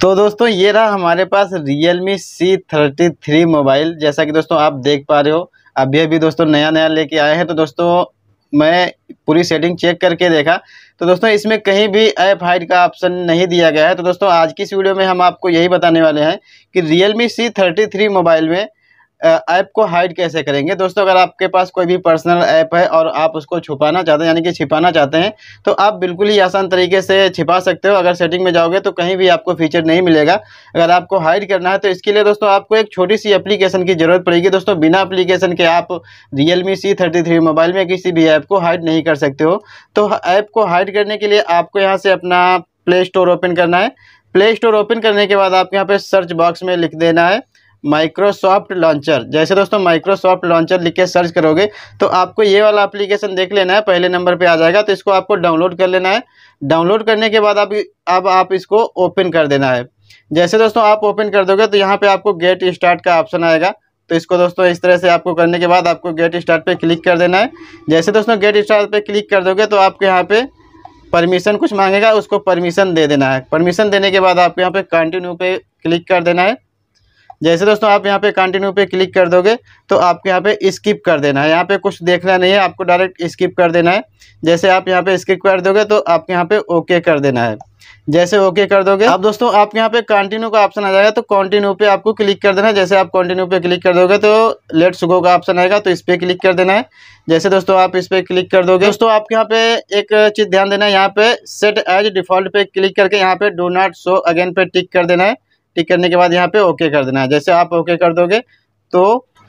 तो दोस्तों ये रहा हमारे पास Realme C thirty three mobile जैसा कि दोस्तों आप देख पा रहे हो अभी अभी दोस्तों नया नया लेके आए हैं तो दोस्तों मैं पूरी सेटिंग चेक करके देखा तो दोस्तों इसमें कहीं भी ऐप हाइड का ऑप्शन नहीं दिया गया है तो दोस्तों आज की इस वीडियो में हम आपको यही बताने वाले हैं कि Realme C thirty three mobile में ऐप को हाइड कैसे करेंगे दोस्तों अगर आपके पास कोई भी पर्सनल ऐप है और आप उसको छुपाना चाहते हैं यानी कि छिपाना चाहते हैं तो आप बिल्कुल ही आसान तरीके से छिपा सकते हो अगर सेटिंग में जाओगे तो कहीं भी आपको फीचर नहीं मिलेगा अगर आपको हाइड करना है तो इसके लिए दोस्तों आपको एक छोटी सी एप्लीकेशन की ज़रूरत पड़ेगी दोस्तों बिना अप्लीकेशन के आप Realme C thirty three mobile में किसी भी ऐप को हाइड नहीं कर सकते हो तो ऐप को हाइड करने के लिए आपको यहाँ से अपना प्ले स्टोर ओपन करना है प्ले स्टोर ओपन करने के बाद आपके यहाँ पे सर्च बॉक्स में लिख देना है माइक्रोसॉफ्ट लॉन्चर जैसे दोस्तों माइक्रोसॉफ्ट लॉन्चर लिख के सर्च करोगे तो आपको ये वाला एप्लीकेशन देख लेना है पहले नंबर पे आ जाएगा तो इसको आपको डाउनलोड कर लेना है डाउनलोड करने के बाद आप अब आप इसको ओपन कर देना है जैसे दोस्तों आप ओपन कर दोगे तो यहाँ पर आपको गेट स्टार्ट का ऑप्शन आएगा तो इसको दोस्तों इस तरह से आपको करने के बाद आपको गेट स्टार्ट पर क्लिक कर देना है जैसे दोस्तों गेट स्टार्ट पे क्लिक कर दोगे तो आपके यहाँ पे परमिशन कुछ मांगेगा उसको परमिशन दे देना है परमिशन देने के बाद आपके यहाँ पे कंटिन्यू पे क्लिक कर देना है जैसे दोस्तों आप यहाँ पे कंटिन्यू पे क्लिक कर दोगे तो आपको यहाँ पे स्किप कर देना है यहाँ पे कुछ देखना नहीं है आपको डायरेक्ट स्किप कर देना है जैसे आप यहाँ पे स्किप कर दोगे तो आपके यहाँ पे ओके कर देना है जैसे ओके कर दोगे अब दोस्तों आप यहाँ पे कंटिन्यू का ऑप्शन आ जाएगा तो कंटिन्यू पे आपको क्लिक कर देना है जैसे आप कंटिन्यू पे क्लिक कर दोगे तो लेट्स गो का ऑप्शन आएगा तो इस पर क्लिक कर देना है जैसे दोस्तों आप इस पर क्लिक कर दोगे दोस्तों आपके यहाँ पे एक चीज़ ध्यान देना है यहाँ पे सेट एज डिफॉल्ट पे क्लिक करके यहाँ पे डो नॉट शो अगेन पे टिक कर देना है टिक करने के बाद यहाँ पे ओके कर देना है जैसे आप ओके कर दोगे तो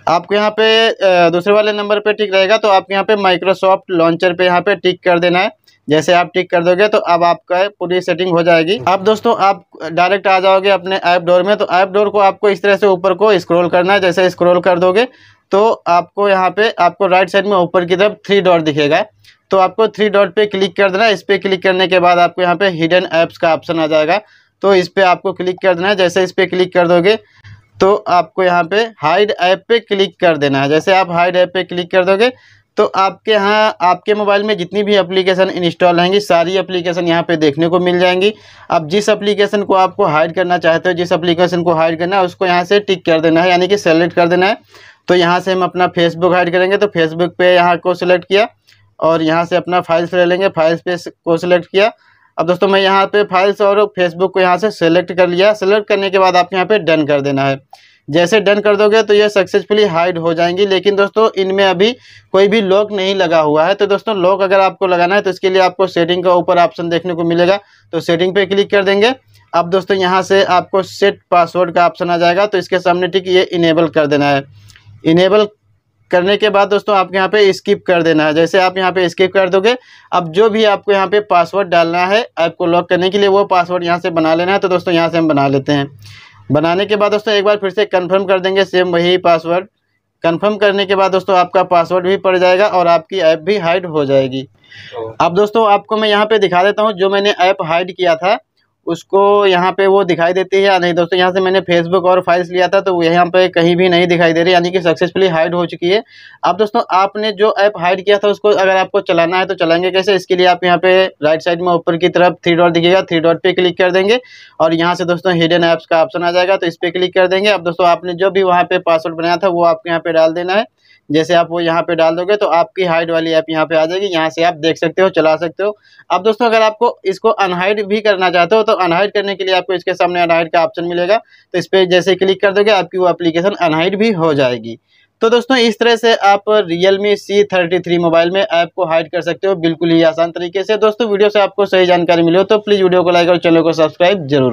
आपको यहाँ पे दूसरे वाले नंबर पे टिक रहेगा तो आपके यहाँ पे माइक्रोसॉफ्ट लॉन्चर पे यहाँ पे टिक कर देना है जैसे आप टिक कर दोगे तो अब आपका पूरी सेटिंग हो जाएगी अब दोस्तों आप डायरेक्ट आ जाओगे अपने ऐप डोर में तो ऐप डोर को आपको इस तरह से ऊपर को स्क्रोल करना है जैसे स्क्रोल कर दोगे तो आपको यहाँ पे आपको राइट साइड में ऊपर की तरफ थ्री डॉट दिखेगा तो आपको थ्री डॉट पे क्लिक कर देना इस पर क्लिक करने के बाद आपको यहाँ पे हिडन ऐप्स का ऑप्शन आ जाएगा तो इस पर आपको क्लिक कर देना है जैसे इस पर क्लिक कर दोगे तो आपको यहाँ पे हाइड ऐप पे क्लिक कर देना है जैसे आप हाइड ऐप पे क्लिक कर दोगे तो आपके यहाँ आपके मोबाइल में जितनी भी एप्लीकेशन इंस्टॉल रहेंगी सारी एप्लीकेशन यहाँ पे देखने को मिल जाएंगी अब जिस एप्लीकेशन को आपको हाइड करना चाहते हो जिस एप्लीकेशन को हाइड करना है उसको यहाँ से टिक कर देना है यानी कि सेलेक्ट कर देना है तो यहाँ से हम अपना फेसबुक हाइड करेंगे तो फेसबुक पे यहाँ को सिलेक्ट किया और यहाँ से अपना फाइल्स ले लेंगे फाइल्स पे को सिलेक्ट किया अब दोस्तों मैं यहाँ पे फाइल्स और फेसबुक को यहाँ से सेलेक्ट कर लिया सेलेक्ट करने के बाद आपको यहाँ पे डन कर देना है जैसे डन कर दोगे तो ये सक्सेसफुली हाइड हो जाएंगी लेकिन दोस्तों इनमें अभी कोई भी लॉक नहीं लगा हुआ है तो दोस्तों लॉक अगर आपको लगाना है तो इसके लिए आपको सेटिंग का ऊपर ऑप्शन देखने को मिलेगा तो सेटिंग पे क्लिक कर देंगे अब दोस्तों यहाँ से आपको सेट पासवर्ड का ऑप्शन आ जाएगा तो इसके सामने ठीक ये इनेबल कर देना है इनेबल करने के बाद दोस्तों आपके यहाँ पे स्किप कर देना है जैसे आप यहाँ पे स्किप कर दोगे अब जो भी आपको यहाँ पे पासवर्ड डालना है ऐप को लॉक करने के लिए वो पासवर्ड यहाँ से बना लेना है तो दोस्तों यहाँ से हम बना लेते हैं बनाने के बाद दोस्तों एक बार फिर से कन्फर्म कर देंगे सेम वही पासवर्ड कन्फर्म करने के बाद दोस्तों आपका पासवर्ड भी पड़ जाएगा और आपकी ऐप भी हाइड हो जाएगी तो अब दोस्तों आपको मैं यहाँ पर दिखा देता हूँ जो मैंने ऐप हाइड किया था उसको यहाँ पे वो दिखाई देती है या नहीं दोस्तों यहाँ से मैंने फेसबुक और फाइल्स लिया था तो वो यहाँ पे कहीं भी नहीं दिखाई दे रही यानी कि सक्सेसफुली हाइड हो चुकी है अब दोस्तों आपने जो ऐप हाइड किया था उसको अगर आपको चलाना है तो चलाएंगे कैसे इसके लिए आप यहाँ पे राइट साइड में ऊपर की तरफ थ्री डॉट दिखेगा थ्री डॉट पर क्लिक कर देंगे और यहाँ से दोस्तों हिडन ऐप्स का ऑप्शन आ जाएगा तो इस पर क्लिक कर देंगे अब दोस्तों आपने जो भी वहाँ पे पासवर्ड बनाया था वो आपको यहाँ पे डाल देना है जैसे आप वो यहाँ पे डाल दोगे तो आपकी हाइड वाली ऐप यहाँ पे आ जाएगी यहाँ से आप देख सकते हो चला सकते हो अब दोस्तों अगर आपको इसको अनहाइड भी करना चाहते हो तो अनहाइड करने के लिए आपको इसके सामने अनहाइड का ऑप्शन मिलेगा तो इस पर जैसे क्लिक कर दोगे आपकी वो एप्लीकेशन अनहाइड भी हो जाएगी तो दोस्तों इस तरह से आप Realme C33 मोबाइल में ऐप को हाइड कर सकते हो बिल्कुल ही आसान तरीके से दोस्तों वीडियो से आपको सही जानकारी मिले हो तो प्लीज़ वीडियो को लाइक और चैनल को सब्सक्राइब जरूर